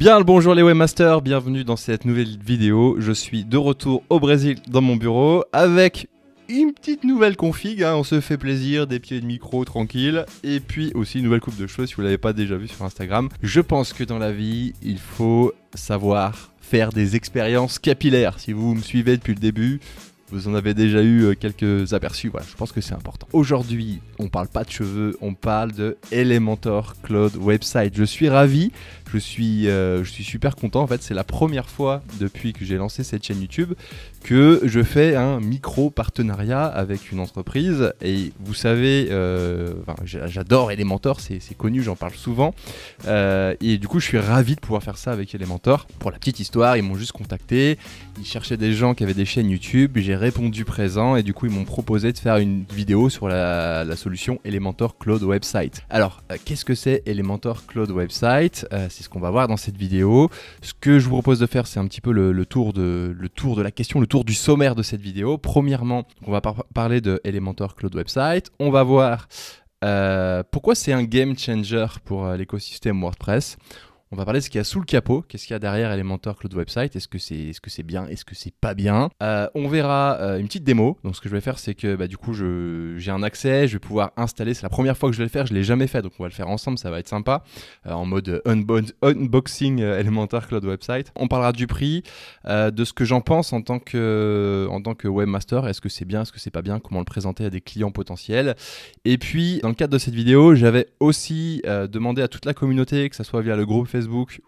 Bien bonjour les webmasters, bienvenue dans cette nouvelle vidéo. Je suis de retour au Brésil dans mon bureau avec une petite nouvelle config, hein. on se fait plaisir, des pieds de micro tranquille, et puis aussi une nouvelle coupe de cheveux si vous l'avez pas déjà vu sur Instagram. Je pense que dans la vie, il faut savoir faire des expériences capillaires. Si vous me suivez depuis le début, vous en avez déjà eu euh, quelques aperçus, voilà, je pense que c'est important. Aujourd'hui, on parle pas de cheveux, on parle de Elementor Cloud Website. Je suis ravi je suis, euh, je suis super content. En fait, c'est la première fois depuis que j'ai lancé cette chaîne YouTube que je fais un micro partenariat avec une entreprise. Et vous savez, euh, j'adore Elementor, c'est connu, j'en parle souvent. Euh, et du coup, je suis ravi de pouvoir faire ça avec Elementor. Pour la petite histoire, ils m'ont juste contacté. Ils cherchaient des gens qui avaient des chaînes YouTube. J'ai répondu présent et du coup, ils m'ont proposé de faire une vidéo sur la solution Elementor Cloud Website. Alors, qu'est-ce que c'est Elementor Cloud Website c'est ce qu'on va voir dans cette vidéo. Ce que je vous propose de faire, c'est un petit peu le, tour de, le tour de la question, le tour du sommaire de cette vidéo. Premièrement, on va parler de Elementor Cloud Website. On va voir euh, pourquoi c'est un game changer pour euh, l'écosystème WordPress. On va parler de ce qu'il y a sous le capot, qu'est-ce qu'il y a derrière Elementor Cloud Website, est-ce que c'est c'est bien, est-ce que c'est pas bien. Euh, on verra euh, une petite démo. Donc ce que je vais faire, c'est que bah, du coup, j'ai un accès, je vais pouvoir installer. C'est la première fois que je vais le faire, je l'ai jamais fait, donc on va le faire ensemble, ça va être sympa. Euh, en mode unboxing Elementor Cloud Website. On parlera du prix, de ce que j'en pense en tant que, en tant que webmaster. Est-ce que c'est bien, est-ce que c'est pas bien, comment le présenter à des clients potentiels. Et puis, dans le cadre de cette vidéo, j'avais aussi demandé à toute la communauté, que ce soit via le groupe Facebook,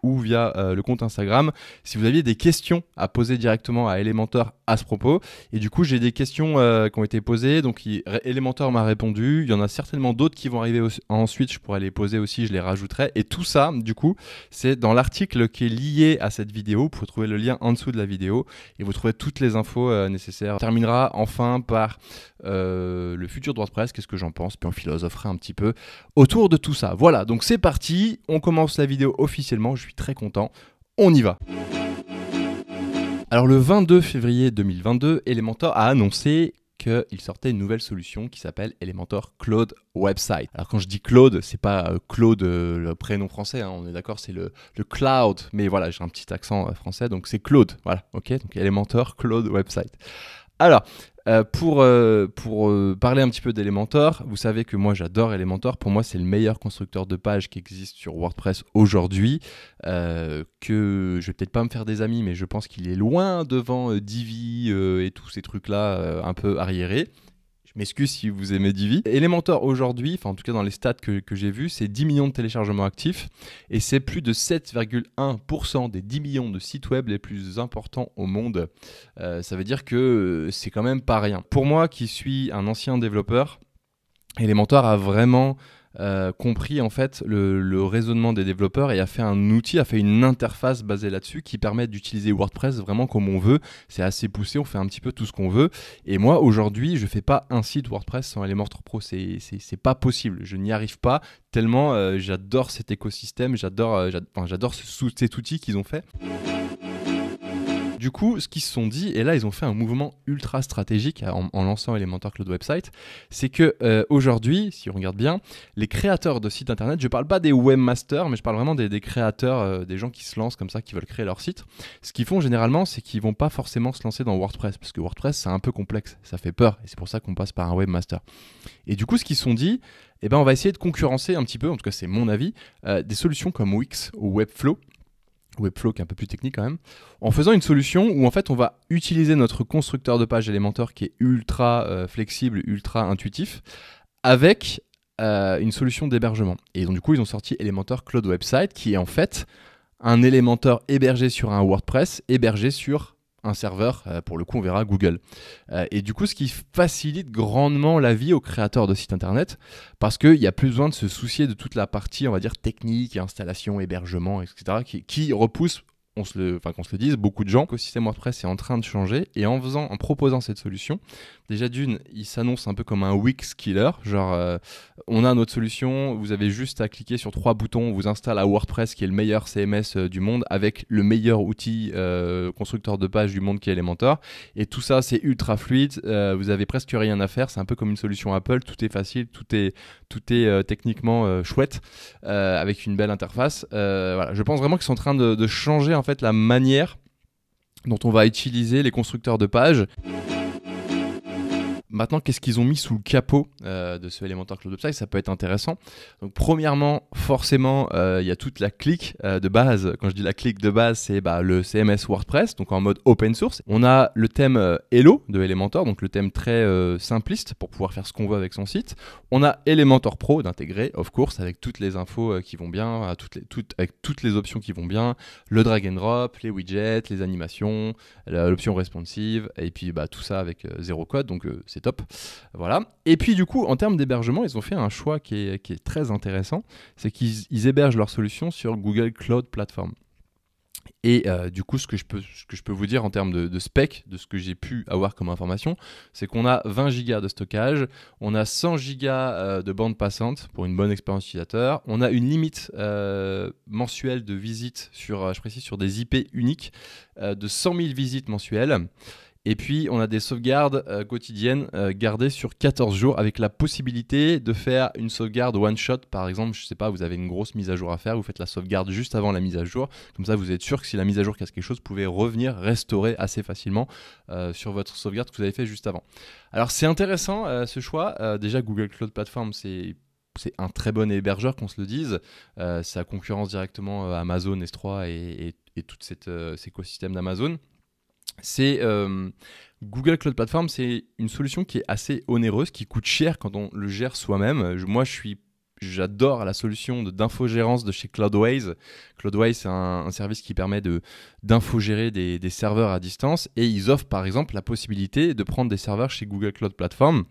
ou via euh, le compte Instagram si vous aviez des questions à poser directement à Elementor à ce propos. Et du coup, j'ai des questions euh, qui ont été posées. Donc, Elementor m'a répondu. Il y en a certainement d'autres qui vont arriver ensuite. Je pourrais les poser aussi, je les rajouterai. Et tout ça, du coup, c'est dans l'article qui est lié à cette vidéo. Vous pouvez trouver le lien en dessous de la vidéo et vous trouverez toutes les infos euh, nécessaires. On terminera enfin par le futur droit de presse. Qu'est-ce que j'en pense Puis on philosophera un petit peu autour de tout ça. Voilà, donc c'est parti. On commence la vidéo officielle officiellement, je suis très content. On y va Alors le 22 février 2022, Elementor a annoncé qu'il sortait une nouvelle solution qui s'appelle Elementor Cloud Website. Alors quand je dis Cloud, c'est pas euh, Claude euh, le prénom français, hein, on est d'accord, c'est le, le, cloud, mais voilà, j'ai un petit accent euh, français, donc c'est Claude, voilà, ok, donc Elementor Cloud Website. Alors, euh, pour, euh, euh, parler un petit peu d'Elementor, vous savez que moi j'adore Elementor. Pour moi, c'est le meilleur constructeur de pages qui existe sur WordPress aujourd'hui. que je vais peut-être pas me faire des amis, mais je pense qu'il est loin devant Divi et tous ces trucs-là un peu arriérés m'excuse si vous aimez Divi. Elementor aujourd'hui, enfin en tout cas dans les stats que, j'ai vus, c'est 10 millions de téléchargements actifs et c'est plus de 7,1% des 10 millions de sites web les plus importants au monde. Euh, ça veut dire que c'est quand même pas rien. Pour moi qui suis un ancien développeur, Elementor a vraiment euh, compris en fait le, raisonnement des développeurs et a fait un outil, a fait une interface basée là-dessus qui permet d'utiliser WordPress vraiment comme on veut. C'est assez poussé, on fait un petit peu tout ce qu'on veut. Et moi aujourd'hui, je fais pas un site WordPress sans Elementor Pro, c'est pas possible. Je n'y arrive pas tellement euh, j'adore cet écosystème, j'adore euh, j'adore cet outil qu'ils ont fait. Du coup, ce qu'ils se sont dit, et là ils ont fait un mouvement ultra stratégique euh, en, lançant Elementor Cloud Website, c'est que euh, aujourd'hui, si on regarde bien, les créateurs de sites internet, je ne parle pas des webmasters, mais je parle vraiment des, créateurs, euh, des gens qui se lancent comme ça, qui veulent créer leur site. Ce qu'ils font généralement, c'est qu'ils vont pas forcément se lancer dans WordPress, parce que WordPress c'est un peu complexe, ça fait peur, et c'est pour ça qu'on passe par un webmaster. Et du coup, ce qu'ils se sont dit, eh ben, on va essayer de concurrencer un petit peu, en tout cas c'est mon avis, des solutions comme Wix ou Webflow, Webflow qui est un peu plus technique quand même, en faisant une solution où en fait on va utiliser notre constructeur de page Elementor qui est ultra euh, flexible, ultra intuitif, avec euh, une solution d'hébergement. Et donc du coup ils ont sorti Elementor Cloud Website qui est en fait un Elementor hébergé sur un WordPress, hébergé sur un serveur, euh, pour le coup on verra Google. Euh, et du coup ce qui facilite grandement la vie aux créateurs de sites internet, parce qu'il n'y a plus besoin de se soucier de toute la partie, on va dire, technique, installation, hébergement, etc., qui repousse on se le, enfin qu'on se le dise, beaucoup de gens, système WordPress est en train de changer et en faisant, en proposant cette solution, déjà d'une, il s'annonce un peu comme un Wix killer, genre euh, on a notre solution, vous avez juste à cliquer sur trois boutons, on vous installe à WordPress qui est le meilleur CMS euh, du monde avec le meilleur outil euh, constructeur de page du monde qui est Elementor et tout ça c'est ultra fluide, vous avez presque rien à faire, c'est un peu comme une solution Apple, tout est facile, tout est tout est techniquement chouette avec une belle interface. voilà, je pense vraiment qu'ils sont en train de, de changer en fait la manière dont on va utiliser les constructeurs de pages. Maintenant, qu'est-ce qu'ils ont mis sous le capot euh, de ce Elementor Cloud Website Ça peut être intéressant. Donc, premièrement, forcément, euh, il y a toute la clique euh, de base. Quand je dis la clique de base, c'est bah, le CMS WordPress, donc en mode open source. On a le thème Hello de Elementor, donc le thème très simpliste pour pouvoir faire ce qu'on veut avec son site. On a Elementor Pro d'intégrer, of course, avec toutes les infos qui vont bien, toutes les, toutes, avec toutes les options qui vont bien, le drag and drop, les widgets, les animations, l'option responsive, et puis bah, tout ça avec zéro code. Donc, c'est top. Voilà. Et puis du coup, en termes d'hébergement, ils ont fait un choix qui est, très intéressant, c'est qu'ils hébergent leur solution sur Google Cloud Platform. Et euh, du coup, ce que, je peux, que je peux vous dire en termes de, spec, de ce que j'ai pu avoir comme information, c'est qu'on a 20 gigas de stockage, on a 100 gigas euh, de bande passante pour une bonne expérience utilisateur, on a une limite euh, mensuelle de visites sur, je précise, sur des IP uniques de 100 000 visites mensuelles. Et puis, on a des sauvegardes euh, quotidiennes euh, gardées sur 14 jours avec la possibilité de faire une sauvegarde one shot. Par exemple, je ne sais pas, vous avez une grosse mise à jour à faire, vous faites la sauvegarde juste avant la mise à jour. Comme ça, vous êtes sûr que si la mise à jour casse quelque chose, vous pouvez revenir restaurer assez facilement euh, sur votre sauvegarde que vous avez fait juste avant. Alors, c'est intéressant ce choix. déjà, Google Cloud Platform, c'est c'est un très bon hébergeur qu'on se le dise. C'est ça concurrence directement Amazon S3 et, tout cet écosystème d'Amazon c'est euh, Google Cloud Platform, c'est une solution qui est assez onéreuse, qui coûte cher quand on le gère soi-même. Moi, je suis j'adore la solution d'infogérance de, chez Cloudways. Cloudways, c'est un, service qui permet d'infogérer des, des serveurs à distance et ils offrent par exemple la possibilité de prendre des serveurs chez Google Cloud Platform.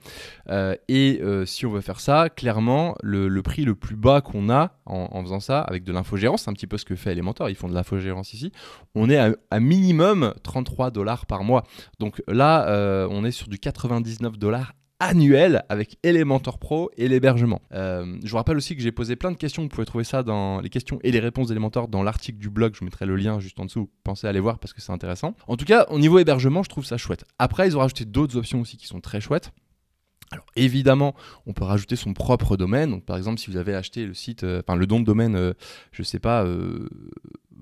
Euh, et euh, si on veut faire ça, clairement, le, prix le plus bas qu'on a en, faisant ça avec de l'infogérance, c'est un petit peu ce que fait Elementor, ils font de l'infogérance ici, on est à, minimum 33 dollars par mois. Donc là, euh, on est sur du 99 dollars annuel avec Elementor Pro et l'hébergement. Euh, je vous rappelle aussi que j'ai posé plein de questions, vous pouvez trouver ça dans les questions et les réponses d'Elementor dans l'article du blog, je mettrai le lien juste en dessous, pensez à aller voir parce que c'est intéressant. En tout cas, au niveau hébergement, je trouve ça chouette. Après, ils ont rajouté d'autres options aussi qui sont très chouettes. Alors évidemment, on peut rajouter son propre domaine. Donc par exemple, si vous avez acheté le site, euh, enfin le don de domaine, je euh, je sais pas, euh,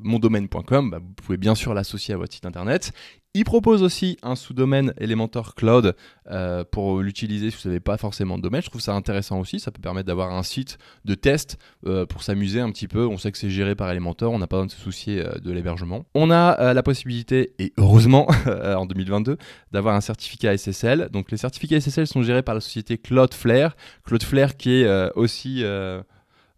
mondomaine.com, bah, vous pouvez bien sûr l'associer à votre site internet. Il propose aussi un sous-domaine Elementor Cloud euh, pour l'utiliser si vous n'avez pas forcément de domaine. Je trouve ça intéressant aussi, ça peut permettre d'avoir un site de test euh, pour s'amuser un petit peu. On sait que c'est géré par Elementor, on n'a pas besoin de se soucier euh, de l'hébergement. On a la possibilité, et heureusement en 2022, d'avoir un certificat SSL. Donc les certificats SSL sont gérés par la société Cloudflare. Cloudflare qui est aussi...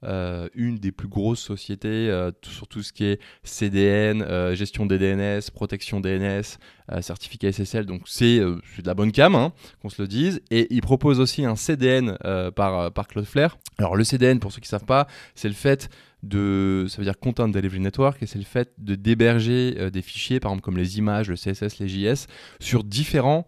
Euh, une des plus grosses sociétés euh, sur tout ce qui est CDN, euh, gestion des DNS, protection DNS, certificat SSL. Donc c'est de la bonne cam, hein, qu'on se le dise. Et il propose aussi un CDN par, par Cloudflare. Alors le CDN, pour ceux qui ne savent pas, c'est le fait de, ça veut dire Content Delivery Network, et c'est le fait de d'héberger des fichiers, par exemple comme les images, le CSS, les JS, sur différents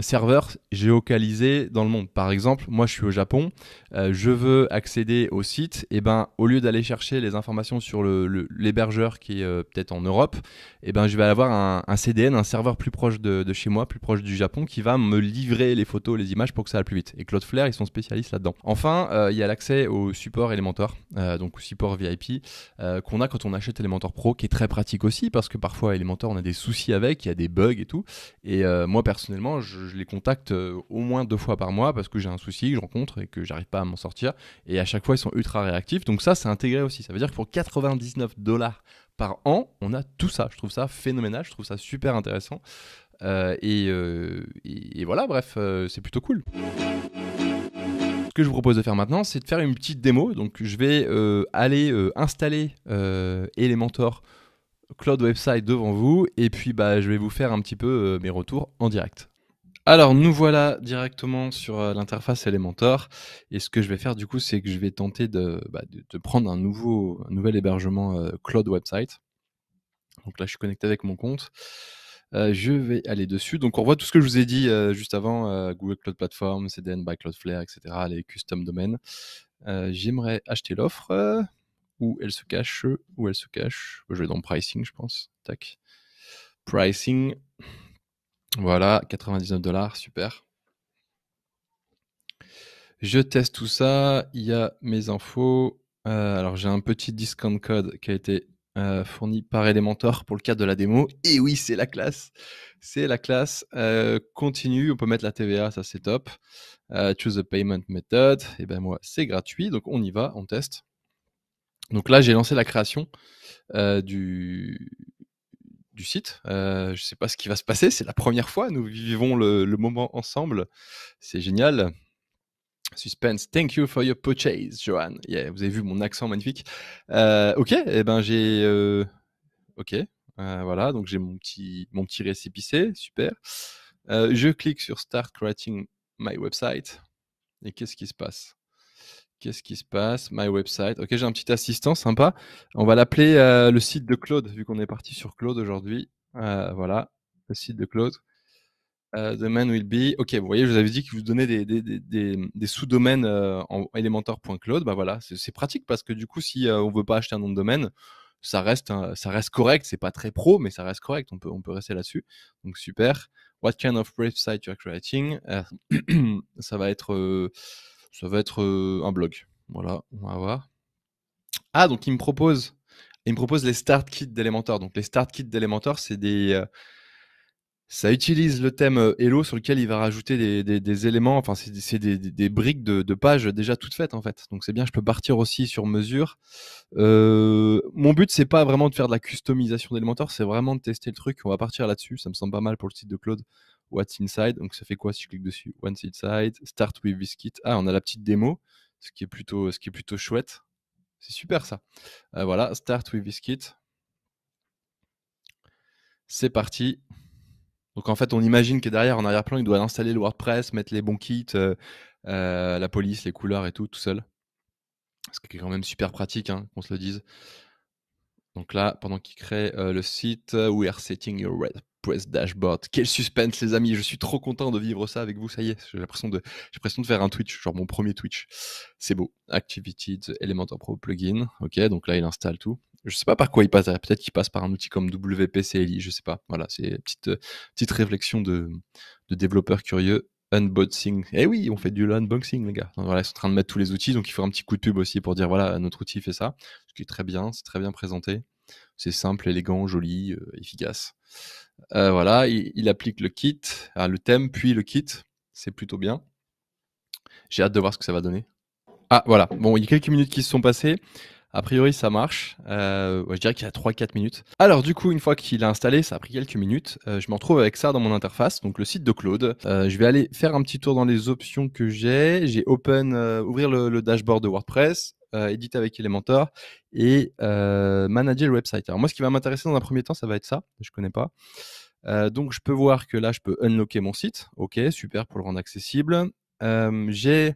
serveurs géocalisés dans le monde. Par exemple, moi je suis au Japon, euh, je veux accéder au site, et eh ben au lieu d'aller chercher les informations sur l'hébergeur le, qui est euh, peut-être en Europe, et eh ben je vais avoir un, CDN, un serveur plus proche de, de, chez moi, plus proche du Japon, qui va me livrer les photos, les images pour que ça aille plus vite. Et Cloudflare, ils sont spécialistes là-dedans. Enfin, euh, il y a l'accès au support Elementor, donc au support VIP, qu'on a quand on achète Elementor Pro, qui est très pratique aussi, parce que parfois Elementor, on a des soucis avec, il y a des bugs et tout. Et moi personnellement, je je, les contacte euh, au moins deux fois par mois parce que j'ai un souci que je rencontre et que j'arrive pas à m'en sortir. Et à chaque fois, ils sont ultra réactifs. Donc ça, c'est intégré aussi. Ça veut dire que pour 99 dollars par an, on a tout ça. Je trouve ça phénoménal, je trouve ça super intéressant. Euh, euh, et, voilà, bref, c'est plutôt cool. Ce que je vous propose de faire maintenant, c'est de faire une petite démo. Donc je vais aller installer Elementor Cloud Website devant vous, et puis bah, je vais vous faire un petit peu mes retours en direct. Alors nous voilà directement sur euh, l'interface Elementor et ce que je vais faire du coup c'est que je vais tenter de, bah, prendre un, nouveau, nouvel hébergement euh, Cloud Website. Donc là je suis connecté avec mon compte. Euh, je vais aller dessus. Donc on voit tout ce que je vous ai dit juste avant, Google Cloud Platform, CDN by Cloudflare, etc. Les custom domaines. J'aimerais acheter l'offre. où elle se cache Où elle se cache Je vais dans pricing je pense. Tac. Pricing. Voilà, 99 dollars, super. Je teste tout ça, il y a mes infos. Euh, alors j'ai un petit discount code qui a été euh, fourni par Elementor pour le cadre de la démo. Et oui, c'est la classe. C'est la classe. Euh, continue, on peut mettre la TVA, ça c'est top. choose the payment method. Et eh ben moi, c'est gratuit, donc on y va, on teste. Donc là, j'ai lancé la création du, site. Euh, je sais pas ce qui va se passer, c'est la première fois, nous vivons le, moment ensemble. C'est génial. Suspense, thank you for your purchase, Johan. Yeah, vous avez vu mon accent magnifique. Euh, ok, et eh ben j'ai... Euh, ok, voilà, donc j'ai mon petit, mon petit récépissé, super. je clique sur Start Creating My Website. Et qu'est-ce qui se passe Qu'est-ce qui se passe My website. Ok, j'ai un petit assistant sympa. On va l'appeler euh, le site de Claude, vu qu'on est parti sur Claude aujourd'hui. Euh, voilà, le site de Claude. Euh, the man will be. Ok, vous voyez, je vous avais dit que vous donnez des, sous-domaines en elementor.cloud. Bah voilà, c'est pratique parce que du coup, si on veut pas acheter un nom de domaine, ça reste, ça reste correct. C'est pas très pro, mais ça reste correct. On peut, on peut rester là-dessus. Donc super. What kind of website you are creating Ça va être ça va être euh, un blog. Voilà, on va voir. Ah, donc il me propose, il me propose les start kits d'Elementor. Donc les start kits d'Elementor, c'est des euh, ça utilise le thème euh, Hello sur lequel il va rajouter des, éléments, enfin c'est des, briques de, pages déjà toutes faites en fait. Donc c'est bien, je peux partir aussi sur mesure. mon but c'est pas vraiment de faire de la customisation d'Elementor, c'est vraiment de tester le truc. On va partir là-dessus, ça me semble pas mal pour le site de Claude. What's Inside. Donc ça fait quoi si je clique dessus What's Inside, Start with this kit. Ah, on a la petite démo, ce qui est plutôt, ce qui est plutôt chouette. C'est super ça. Euh, voilà, Start with this kit. C'est parti. Donc en fait, on imagine que derrière, en arrière-plan, il doit installer le WordPress, mettre les bons kits, euh, euh, la police, les couleurs et tout, tout seul. Ce qui est quand même super pratique, hein, qu'on se le dise. Donc là, pendant qu'il crée le site, we are setting your red Press dashboard. Quel suspense, les amis. Je suis trop content de vivre ça avec vous. Ça y est, j'ai l'impression de, de faire un Twitch, genre mon premier Twitch. C'est beau. Activities, Elementor Pro plugin. Ok, donc là, il installe tout. Je sais pas par quoi il passe. Peut-être qu'il passe par un outil comme WPCLI. Je sais pas. Voilà, c'est une euh, petite, réflexion de, de développeur curieux unboxing. Eh oui, on fait du unboxing, les gars. Voilà, ils sont en train de mettre tous les outils, donc il faut un petit coup de pub aussi pour dire voilà, notre outil fait ça. Ce qui est très bien, c'est très bien présenté. C'est simple, élégant, joli, euh, efficace. Euh, voilà, il, applique le kit, ah, le thème, puis le kit. C'est plutôt bien. J'ai hâte de voir ce que ça va donner. Ah, voilà. Bon, il y a quelques minutes qui se sont passées. A priori, ça marche. Euh, je dirais qu'il y a 3-4 minutes. Alors, du coup, une fois qu'il a installé, ça a pris quelques minutes. je me retrouve avec ça dans mon interface, donc le site de Claude. je vais aller faire un petit tour dans les options que j'ai. J'ai open, ouvrir le, dashboard de WordPress. Euh, éditer avec Elementor et euh, manager le website. Alors moi, ce qui va m'intéresser dans un premier temps, ça va être ça. Je connais pas. Euh, donc, je peux voir que là, je peux unlocker mon site. OK, super pour le rendre accessible. j'ai,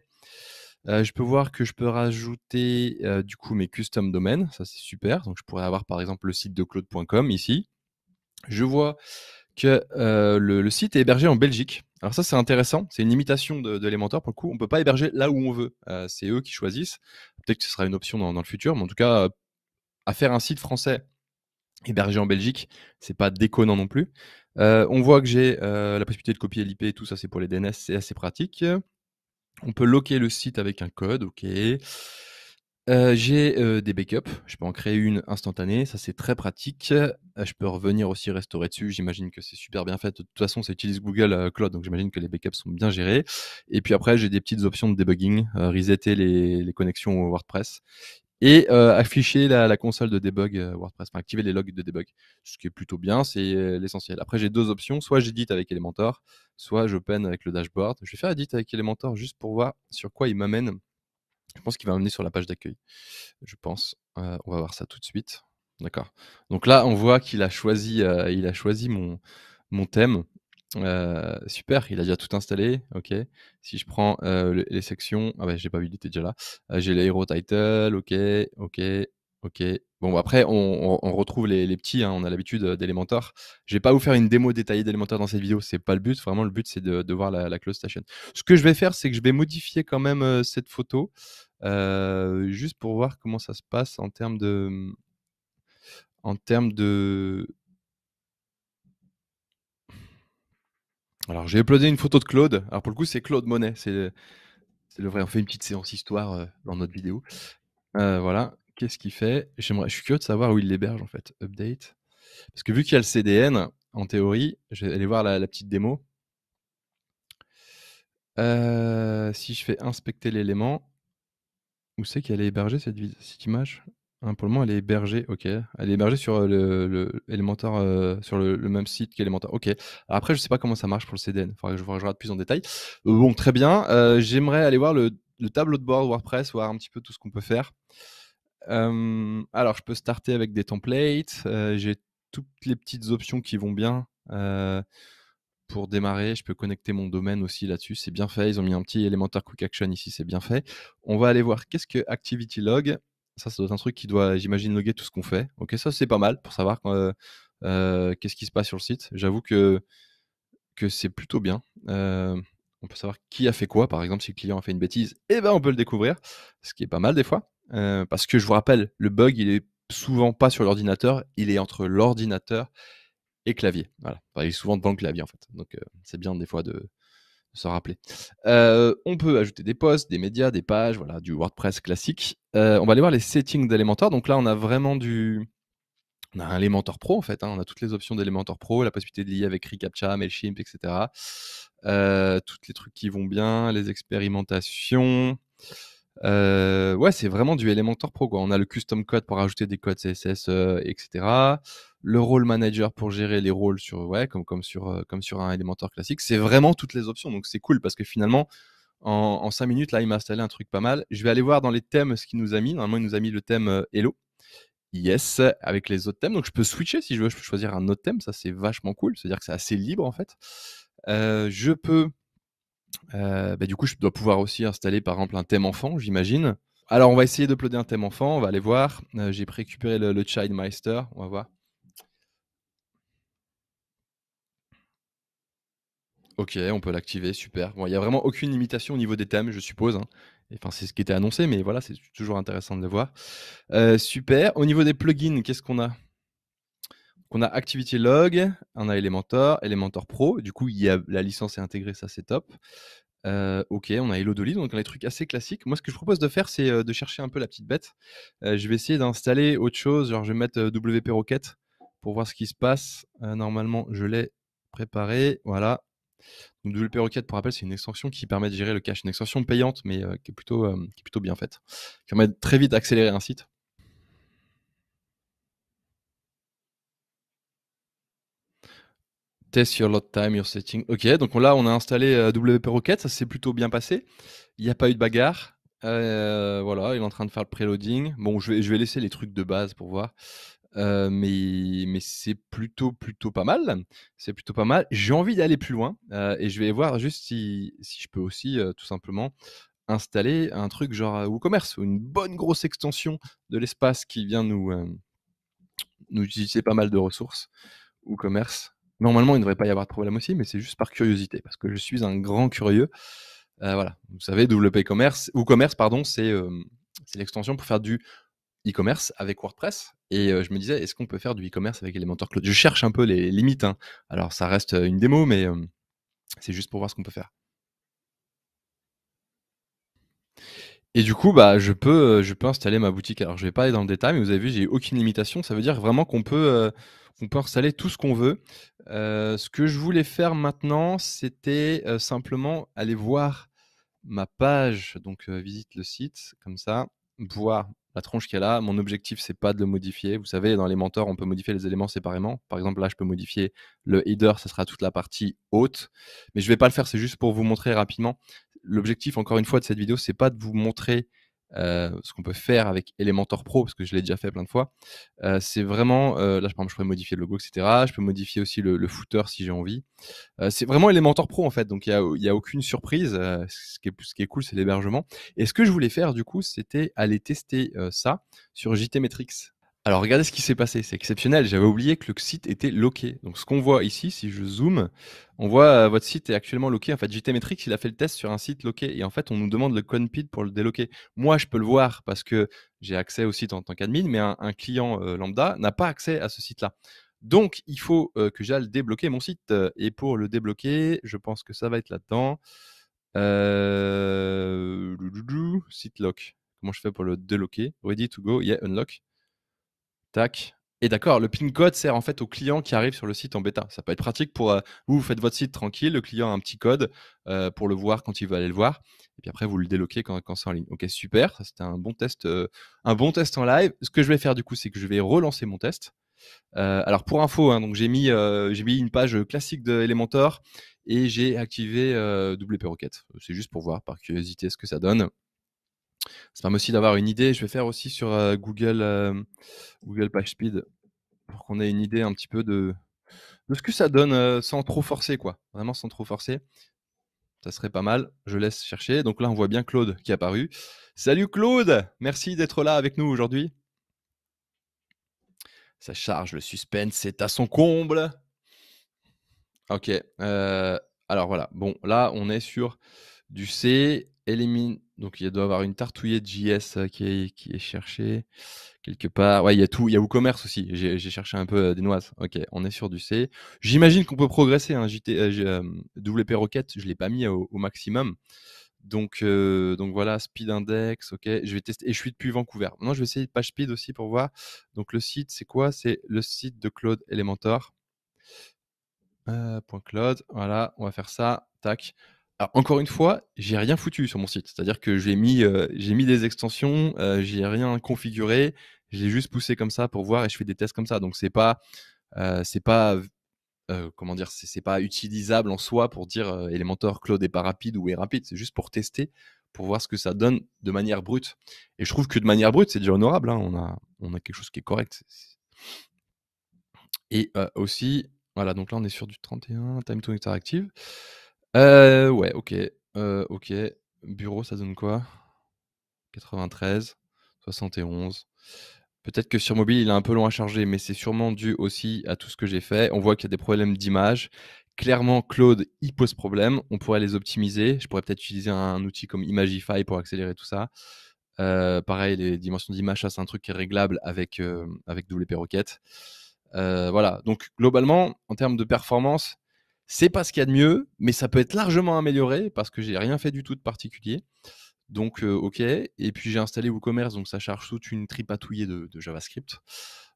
je peux voir que je peux rajouter du coup mes custom domaines. Ça, c'est super. Donc, je pourrais avoir par exemple le site de claude.com ici. Je vois que le, site est hébergé en Belgique. Alors, ça, c'est intéressant. C'est une imitation de, de Elementor. Pour le coup, on ne peut pas héberger là où on veut. c'est eux qui choisissent peut-être que ce sera une option dans, le futur, mais en tout cas, euh, à faire un site français hébergé en Belgique, c'est pas déconnant non plus. Euh, on voit que j'ai euh, la possibilité de copier l'IP, et tout ça c'est pour les DNS, c'est assez pratique. On peut loquer le site avec un code, ok. Euh, j'ai, euh, des backups, je peux en créer une instantanée, ça c'est très pratique. Euh, je peux revenir aussi restaurer dessus, j'imagine que c'est super bien fait. De toute façon, ça utilise Google, Cloud, donc j'imagine que les backups sont bien gérés et puis après, j'ai des petites options de debugging, resetter les connexions WordPress et afficher la console de debug, WordPress, activer les logs de debug, ce qui est plutôt bien, c'est, l'essentiel. Après j'ai deux options, soit j'édite avec Elementor, soit j'open avec le dashboard. Je vais faire edit avec Elementor juste pour voir sur quoi il m'amène. Je pense qu'il va amener sur la page d'accueil. Je pense. Euh, on va voir ça tout de suite. D'accord. Donc là, on voit qu'il a choisi, euh, il a choisi mon, mon thème. Euh, super, il a déjà tout installé. Ok. Si je prends les, sections, ah bah j'ai pas vu, il était déjà là. j'ai l'aéro title. Ok, ok, Ok. Bon, après, on, retrouve les, petits. Hein, on a l'habitude d'Elementor. Je vais pas vous faire une démo détaillée d'Elementor dans cette vidéo. C'est pas le but. Vraiment, le but, c'est de, voir la, close station. Ce que je vais faire, c'est que je vais modifier quand même cette photo juste pour voir comment ça se passe en termes de, mmh, en termes de. Alors, j'ai uploadé une photo de Claude. Alors, pour le coup, c'est Claude Monet. C'est le vrai. On fait une petite séance histoire dans notre vidéo. Euh, voilà qu'est-ce qu'il fait J'aimerais, je suis curieux de savoir où il l'héberge en fait, update. Parce que vu qu'il y a le CDN, en théorie, je vais aller voir la, petite démo. Euh, si je fais inspecter l'élément, où c'est qu'elle est hébergée cette, image un hein, Pour le moment, elle est hébergée, ok. Elle est hébergée sur euh, le, euh, sur le, même site qu'Elementor, ok. Après, je ne sais pas comment ça marche pour le CDN, il faudrait que je vous regarde plus en détail. Bon, très bien. J'aimerais aller voir le, le, tableau de bord WordPress, voir un petit peu tout ce qu'on peut faire alors, je peux starter avec des templates. j'ai toutes les petites options qui vont bien pour démarrer. Je peux connecter mon domaine aussi là-dessus. C'est bien fait. Ils ont mis un petit Elementor Quick Action ici. C'est bien fait. On va aller voir qu'est-ce que Activity Log. Ça, c'est doit un truc qui doit, j'imagine, loguer tout ce qu'on fait. Ok, ça, c'est pas mal pour savoir qu'est-ce qui se passe sur le site. J'avoue que, que c'est plutôt bien on peut savoir qui a fait quoi. Par exemple, si le client a fait une bêtise, eh ben, on peut le découvrir, ce qui est pas mal des fois. Euh, parce que je vous rappelle, le bug, il est souvent pas sur l'ordinateur, il est entre l'ordinateur et clavier. il est souvent devant le clavier en fait. Donc euh, c'est bien des fois de, se rappeler. Euh, on peut ajouter des posts, des médias, des pages, voilà, du WordPress classique. on va aller voir les settings d'Elementor. Donc là, on a vraiment du, on a un Elementor Pro en fait, hein. on a toutes les options d'Elementor Pro, la possibilité de lier avec ReCAPTCHA, MailChimp, etc. toutes les trucs qui vont bien, les expérimentations. Euh, ouais, c'est vraiment du Elementor Pro. On a le custom code pour ajouter des codes CSS, etc. Euh, le role manager pour gérer les rôles sur, ouais, comme, sur, euh, comme sur un Elementor classique. C'est vraiment toutes les options. Donc c'est cool parce que finalement, en, en 5 minutes, là, il m'a installé un truc pas mal. Je vais aller voir dans les thèmes ce qu'il nous a mis. Normalement, il nous a mis le thème Hello. Yes, avec les autres thèmes. Donc je peux switcher si je veux. Je peux choisir un autre thème. Ça, c'est vachement cool. C'est-à-dire que c'est assez libre en fait. je peux euh, bah, du coup, je dois pouvoir aussi installer par exemple un thème enfant, j'imagine. Alors, on va essayer de d'uploader un thème enfant, on va aller voir. Euh, j'ai récupéré le, Childmeister, on va voir. Ok, on peut l'activer, super. Bon, il n'y a vraiment aucune limitation au niveau des thèmes, je suppose. Hein. Enfin, c'est ce qui était annoncé, mais voilà, c'est toujours intéressant de le voir. Euh, super. Au niveau des plugins, qu'est-ce qu'on a on a Activity Log, on a Elementor, Elementor Pro. Du coup, la licence est intégrée, ça c'est top ok, on a Hello Dolly, donc on a des trucs assez classiques. Moi, ce que je propose de faire, c'est de chercher un peu la petite bête. je vais essayer d'installer autre chose. Genre, je vais mettre WP Rocket pour voir ce qui se passe. normalement, je l'ai préparé. Voilà. Donc, WP Rocket, pour rappel, c'est une extension qui permet de gérer le cache. Une extension payante, mais qui est, plutôt, plutôt, bien faite. Qui permet très vite d'accélérer un site. Test your load time, your setting. Ok, donc là, on a installé euh, WP Rocket, ça s'est plutôt bien passé. Il n'y a pas eu de bagarre. Euh, voilà, il est en train de faire le preloading, Bon, je vais, je vais laisser les trucs de base pour voir. Euh, mais, mais c'est plutôt plutôt pas mal. C'est plutôt pas mal. J'ai envie d'aller plus loin et je vais voir juste si, je peux aussi tout simplement installer un truc genre WooCommerce ou une bonne grosse extension de l'espace qui vient nous nous utiliser pas mal de ressources WooCommerce. Normalement, il ne devrait pas y avoir de problème aussi, mais c'est juste par curiosité, parce que je suis un grand curieux. Euh, voilà, vous savez, WP Commerce, ou Commerce, pardon, c'est l'extension pour faire du e-commerce avec WordPress. Et je me disais, est-ce qu'on peut faire du e-commerce avec Elementor Cloud Je cherche un peu les limites. Hein. Alors, ça reste une démo, mais c'est juste pour voir ce qu'on peut faire. Et du coup, bah, je peux, euh, je peux installer ma boutique. Alors, je vais pas aller dans le détail, mais vous avez vu, j'ai aucune limitation. Ça veut dire vraiment qu'on peut, euh, peut installer tout ce qu'on veut. Euh, ce que je voulais faire maintenant, c'était, simplement aller voir ma page, donc visite le site comme ça, voir la tronche qu'elle a. Mon objectif, c'est pas de le modifier. Vous savez, dans les mentors, on peut modifier les éléments séparément. Par exemple, là, je peux modifier le header, Ce sera toute la partie haute, mais je vais pas le faire, c'est juste pour vous montrer rapidement l'objectif, encore une fois, de cette vidéo, c'est pas de vous montrer euh, ce qu'on peut faire avec Elementor Pro, parce que je l'ai déjà fait plein de fois. Euh, c'est vraiment, euh, là, je, exemple, je pourrais modifier le logo, etc. Je peux modifier aussi le, footer si j'ai envie. c'est vraiment Elementor Pro, en fait, donc il n'y a, aucune surprise. ce, qui est, ce qui est cool, c'est l'hébergement. Et ce que je voulais faire, du coup, c'était aller tester ça sur JT Metrics. Alors regardez ce qui s'est passé, c'est exceptionnel. J'avais oublié que le site était loqué. Donc ce qu'on voit ici, si je zoome, on voit euh, votre site est actuellement loqué. En fait, JTmetrix, il a fait le test sur un site loqué et en fait, on nous demande le ConPid pour le déloquer. Moi, je peux le voir parce que j'ai accès au site en tant qu'admin, mais un, client euh, lambda n'a pas accès à ce site-là. Donc, il faut euh, que j'aille débloquer mon site. Et pour le débloquer, je pense que ça va être là-dedans. site lock. Comment je fais pour le déloquer Ready to go, yeah, unlock. Et d'accord, le PIN code sert en fait au client qui arrive sur le site en bêta. Ça peut être pratique pour euh, vous, vous faites votre site tranquille, le client a un petit code euh, pour le voir quand il veut aller le voir. Et puis après, vous le déloquez quand, quand c'est en ligne. Ok, super. C'était un bon test, euh, un bon test en live. Ce que je vais faire du coup, c'est que je vais relancer mon test. alors pour info, hein, j'ai mis, mis une page classique de et j'ai activé WP Rocket. C'est juste pour voir par curiosité ce que ça donne. Ça permet aussi d'avoir une idée. Je vais faire aussi sur Google, Page Google PageSpeed pour qu'on ait une idée un petit peu de, de ce que ça donne sans trop forcer, quoi. Vraiment sans trop forcer. Ça serait pas mal. Je laisse chercher. Donc là, on voit bien Claude qui est apparu. Salut Claude Merci d'être là avec nous aujourd'hui. Ça charge, le suspense c'est à son comble. Ok. alors voilà. Bon, là, on est sur du C. Élimine, donc il doit avoir une tartouillée de JS euh, qui est, qui cherchée quelque part. Ouais, il y a tout, il y a WooCommerce aussi. J'ai cherché un peu euh, des noises. Ok, on est sur du C. J'imagine qu'on peut progresser. Hein. JT, euh, WP Rocket, je ne l'ai pas mis au, maximum. Donc, donc voilà, Speed Index, ok. Je vais tester. Et je suis depuis Vancouver. Maintenant, je vais essayer speed aussi pour voir. Donc le site, c'est quoi C'est le site de Claude Elementor. Euh, point Claude, voilà, on va faire ça. Tac. Alors, encore une fois, j'ai rien foutu sur mon site. C'est-à-dire que j'ai mis, euh, j'ai mis des extensions, euh, j'ai rien configuré, j'ai juste poussé comme ça pour voir et je fais des tests comme ça. Donc c'est pas, euh, c'est pas, comment dire, c'est pas utilisable en soi pour dire Elementor Cloud est pas rapide ou est rapide. C'est juste pour tester, pour voir ce que ça donne de manière brute. Et je trouve que de manière brute, c'est déjà honorable. Hein. On a, on a quelque chose qui est correct. Et aussi, voilà. Donc là, on est sur du 31 time to interactive. Euh, ouais, ok. Euh, ok. Bureau, ça donne quoi 93, 71. Peut-être que sur mobile, il est un peu long à charger, mais c'est sûrement dû aussi à tout ce que j'ai fait. On voit qu'il y a des problèmes d'image. Clairement, Claude, il pose problème. On pourrait les optimiser. Je pourrais peut-être utiliser un outil comme Imagify pour accélérer tout ça. Euh, pareil, les dimensions d'image, ça, c'est un truc qui est réglable avec, avec WP Rocket. voilà. Donc, globalement, en termes de performance, c'est pas ce qu'il y a de mieux, mais ça peut être largement amélioré parce que j'ai rien fait du tout de particulier. Donc, euh, OK. Et puis, j'ai installé WooCommerce, donc ça charge toute une tripatouillée de, de JavaScript.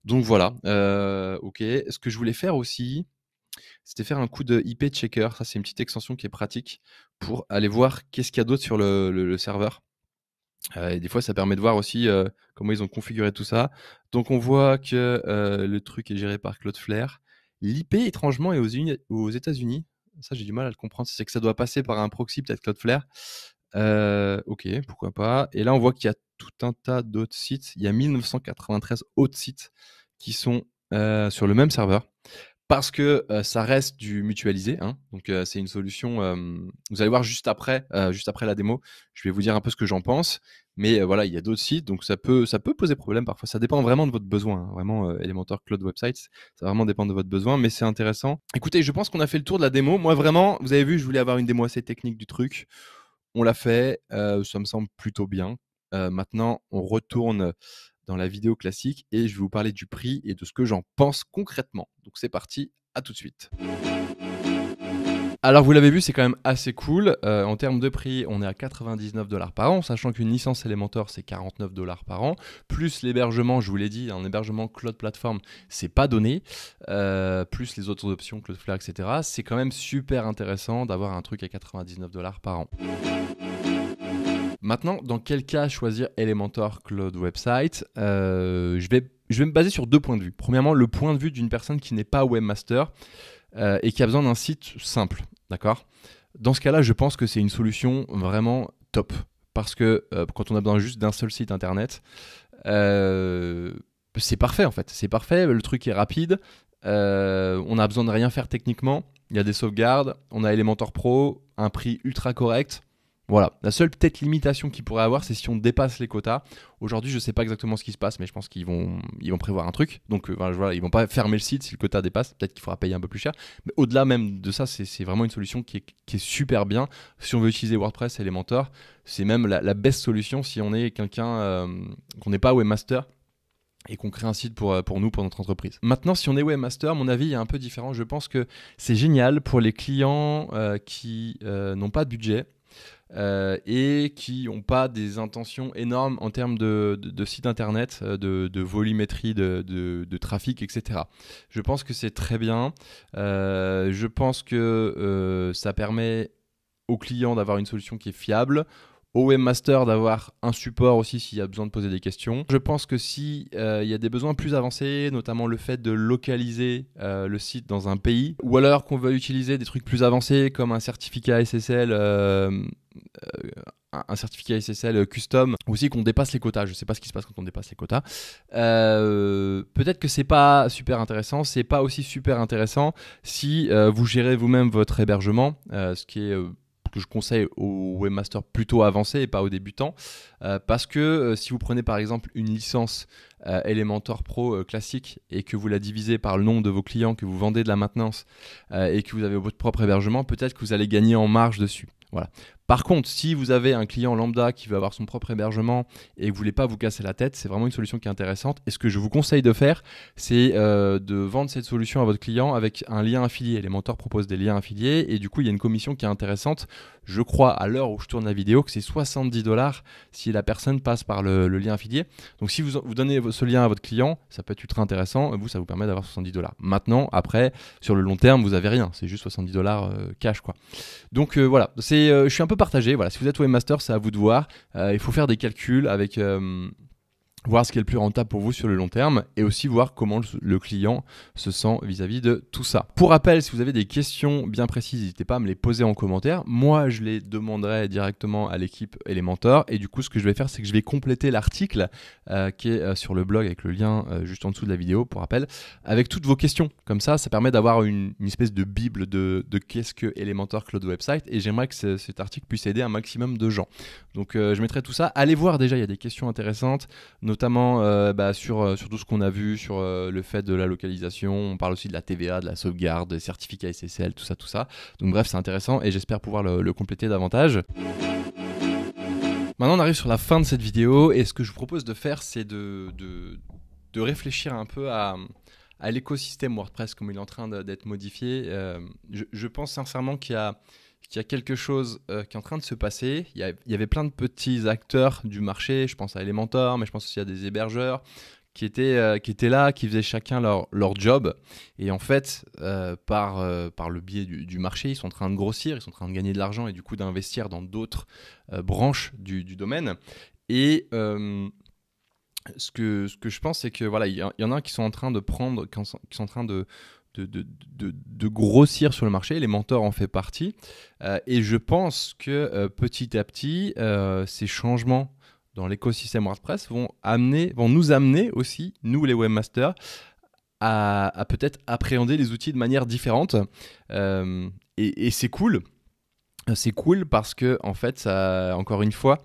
Donc, voilà. Euh, OK. Ce que je voulais faire aussi, c'était faire un coup de IP checker. Ça, c'est une petite extension qui est pratique pour aller voir qu'est-ce qu'il y a d'autre sur le, serveur. Euh, et des fois, ça permet de voir aussi comment ils ont configuré tout ça. Donc, on voit que le truc est géré par Cloudflare. L'IP, étrangement, est aux, aux États-Unis. Ça, j'ai du mal à le comprendre. C'est que ça doit passer par un proxy, peut-être Cloudflare. Euh, ok, pourquoi pas. Et là, on voit qu'il y a tout un tas d'autres sites. Il y a 1993 autres sites qui sont euh, sur le même serveur parce que euh, ça reste du mutualisé. Hein. Donc euh, c'est une solution. vous allez voir juste après, euh, juste après la démo, je vais vous dire un peu ce que j'en pense. Mais voilà, il y a d'autres sites, donc ça peut, ça peut poser problème parfois. Ça dépend vraiment de votre besoin. Hein. Vraiment, Elementor Cloud Websites, ça vraiment dépend de votre besoin, mais c'est intéressant. Écoutez, je pense qu'on a fait le tour de la démo. Moi vraiment, vous avez vu, je voulais avoir une démo assez technique du truc. On l'a fait, ça me semble plutôt bien. maintenant, on retourne la vidéo classique et je vais vous parler du prix et de ce que j'en pense concrètement. Donc c'est parti, à tout de suite. Alors vous l'avez vu, c'est quand même assez cool. Euh, en termes de prix, on est à 99 dollars par an, sachant qu'une licence Elementor c'est 49 dollars par an, plus l'hébergement, je vous l'ai dit, un hébergement cloud platform, c'est pas donné, euh, plus les autres options Cloudflare, etc. C'est quand même super intéressant d'avoir un truc à 99 dollars par an. Maintenant, dans quel cas choisir Elementor Cloud Website euh, je, vais, me baser sur deux points de vue. Premièrement, le point de vue d'une personne qui n'est pas webmaster euh, et qui a besoin d'un site simple. D'accord Dans ce cas-là, je pense que c'est une solution vraiment top. Parce que euh, quand on a besoin juste d'un seul site internet, c'est parfait en fait. C'est parfait, le truc est rapide, on a besoin de rien faire techniquement, il y a des sauvegardes, on a Elementor Pro, un prix ultra correct. Voilà, la seule peut-être limitation qu'ils pourraient avoir, c'est si on dépasse les quotas. Aujourd'hui, je ne sais pas exactement ce qui se passe, mais je pense qu'ils vont, ils vont prévoir un truc. Donc, euh, ils voilà, ils vont pas fermer le site si le quota dépasse. Peut-être qu'il faudra payer un peu plus cher. Mais au-delà même de ça, c'est vraiment une solution qui est, super bien. Si on veut utiliser WordPress, Elementor, c'est même la, la, best solution si on est quelqu'un, euh, qu'on n'est pas webmaster et qu'on crée un site pour, euh, nous, pour notre entreprise. Maintenant, si on est webmaster, mon avis est un peu différent. Je pense que c'est génial pour les clients qui n'ont pas de budget euh, et qui n'ont pas des intentions énormes en termes de, de, site internet, euh, de, volumétrie, de, trafic, etc. Je pense que c'est très bien. Euh, je pense que ça permet aux clients d'avoir une solution qui est fiable au webmaster d'avoir un support aussi s'il y a besoin de poser des questions. Je pense que si euh, il y a des besoins plus avancés, notamment le fait de localiser euh, le site dans un pays, ou alors qu'on veut utiliser des trucs plus avancés comme un certificat SSL. Euh, un certificat SSL custom, ou aussi qu'on dépasse les quotas. Je sais pas ce qui se passe quand on dépasse les quotas. Peut-être que c'est pas super intéressant. C'est pas aussi super intéressant si vous gérez vous-même votre hébergement, ce qui est je conseille aux webmasters plutôt avancés et pas aux débutants. Euh, parce que euh, si vous prenez par exemple une licence euh, Elementor Pro classique et que vous la divisez par le nombre de vos clients, que vous vendez de la maintenance et que vous avez votre propre hébergement, peut-être que vous allez gagner en marge dessus. Voilà. Par contre, si vous avez un client lambda qui veut avoir son propre hébergement et que vous voulez pas vous casser la tête, c'est vraiment une solution qui est intéressante. Et ce que je vous conseille de faire, c'est euh, de vendre cette solution à votre client avec un lien affilié. Les mentors proposent des liens affiliés et du coup, il y a une commission qui est intéressante. Je crois à l'heure où je tourne la vidéo que c'est 70 dollars si la personne passe par le, lien affilié. Donc, si vous, vous, donnez ce lien à votre client, ça peut être ultra intéressant. Vous, ça vous permet d'avoir 70 dollars. Maintenant, après, sur le long terme, vous avez rien. C'est juste 70 dollars euh, cash, quoi. Donc euh, voilà, c'est, je suis un peu partager. Voilà, si vous êtes webmaster, c'est à vous de voir. Euh, il faut faire des calculs avec euh, voir ce qui est le plus rentable pour vous sur le long terme et aussi voir comment le client se sent vis-à-vis de tout ça. Pour rappel, si vous avez des questions bien précises, n'hésitez pas à me les poser en commentaire. Moi, je les demanderai directement à l'équipe Elementor Et du coup, ce que je vais faire, c'est que je vais compléter l'article euh, qui est euh, sur le blog avec le lien euh, juste en dessous de la vidéo, pour rappel, avec toutes vos questions. Comme ça, ça permet d'avoir une, espèce de bible de, de qu'est-ce que Elementor Cloud Website. Et j'aimerais que cet article puisse aider un maximum de gens. Donc, je mettrai tout ça. Allez voir déjà, il y a des questions intéressantes, notamment euh, bah, euh, sur, tout ce qu'on a vu, sur euh, le fait de la localisation. On parle aussi de la TVA, de la sauvegarde, des certificats SSL, tout ça, tout ça. Donc bref, c'est intéressant et j'espère pouvoir le, compléter davantage. Maintenant, on arrive sur la fin de cette vidéo et ce que je vous propose de faire, c'est de, réfléchir un peu à, l'écosystème WordPress, comme il est en train d'être modifié. je, pense sincèrement qu'il y a qu'il y a quelque chose euh, qui est en train de se passer. Il y, avait plein de petits acteurs du marché, je pense à Elementor, mais je pense aussi à des hébergeurs qui étaient, euh, qui étaient là, qui faisaient chacun leur, leur job. Et en fait, euh, par, par le biais du, marché, ils sont en train de grossir, ils sont en train de gagner de l'argent et du coup d'investir dans d'autres branches du, domaine. Et ce, que, ce que je pense, c'est que voilà, il y, y, en a qui sont en train de prendre, qui sont en train de de, grossir sur le marché. Les mentors en font partie. Euh, et je pense que euh, petit à petit, euh, ces changements dans l'écosystème WordPress vont, amener, vont nous amener aussi, nous les webmasters, à, peut-être appréhender les outils de manière différente. et, et c'est cool. C'est cool parce que, en fait, ça, encore une fois,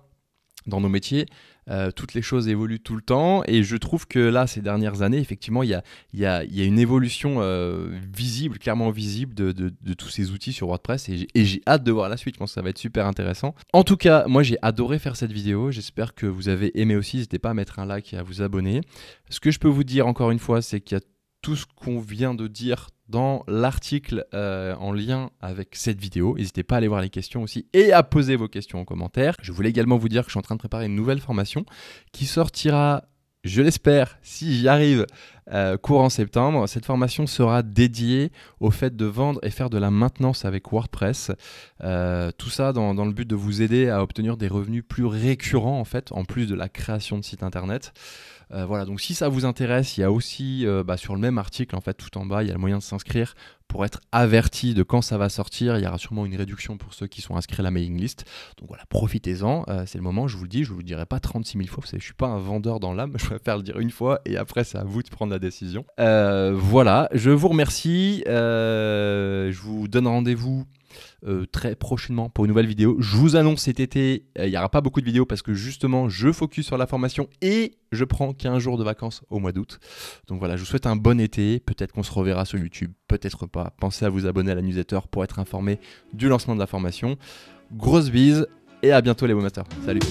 dans nos métiers, euh, toutes les choses évoluent tout le temps. Et je trouve que là, ces dernières années, effectivement, il y a, une évolution euh, visible, clairement visible, de, de, tous ces outils sur WordPress. Et j'ai hâte de voir la suite. Je pense que ça va être super intéressant. En tout cas, moi, j'ai adoré faire cette vidéo. J'espère que vous avez aimé aussi. N'hésitez pas à mettre un like et à vous abonner. Ce que je peux vous dire encore une fois, c'est qu'il y a tout ce qu'on vient de dire dans l'article euh, en lien avec cette vidéo. N'hésitez pas à aller voir les questions aussi et à poser vos questions en commentaire. Je voulais également vous dire que je suis en train de préparer une nouvelle formation qui sortira, je l'espère, si j'y arrive, euh, courant septembre. Cette formation sera dédiée au fait de vendre et faire de la maintenance avec WordPress. Euh, tout ça dans, dans, le but de vous aider à obtenir des revenus plus récurrents en fait, en plus de la création de sites internet. Euh, voilà, donc si ça vous intéresse, il y a aussi euh, bah, sur le même article, en fait, tout en bas, il y a le moyen de s'inscrire pour être averti de quand ça va sortir. Il y aura sûrement une réduction pour ceux qui sont inscrits à la mailing list. Donc voilà, profitez-en, euh, c'est le moment, je vous le dis, je ne vous le dirai pas 36 000 fois, vous savez, je ne suis pas un vendeur dans l'âme, je préfère le dire une fois et après c'est à vous de prendre la décision. voilà, je vous remercie, je vous donne rendez-vous. Euh, très prochainement pour une nouvelle vidéo. Je vous annonce cet été, euh, il n'y aura pas beaucoup de vidéos parce que justement, je focus sur la formation et je prends 15 jours de vacances au mois d'août. Donc voilà, je vous souhaite un bon été. Peut-être qu'on se reverra sur YouTube, peut-être pas. Pensez à vous abonner à la newsletter pour être informé du lancement de la formation. Grosse bise et à bientôt les webmasters. Salut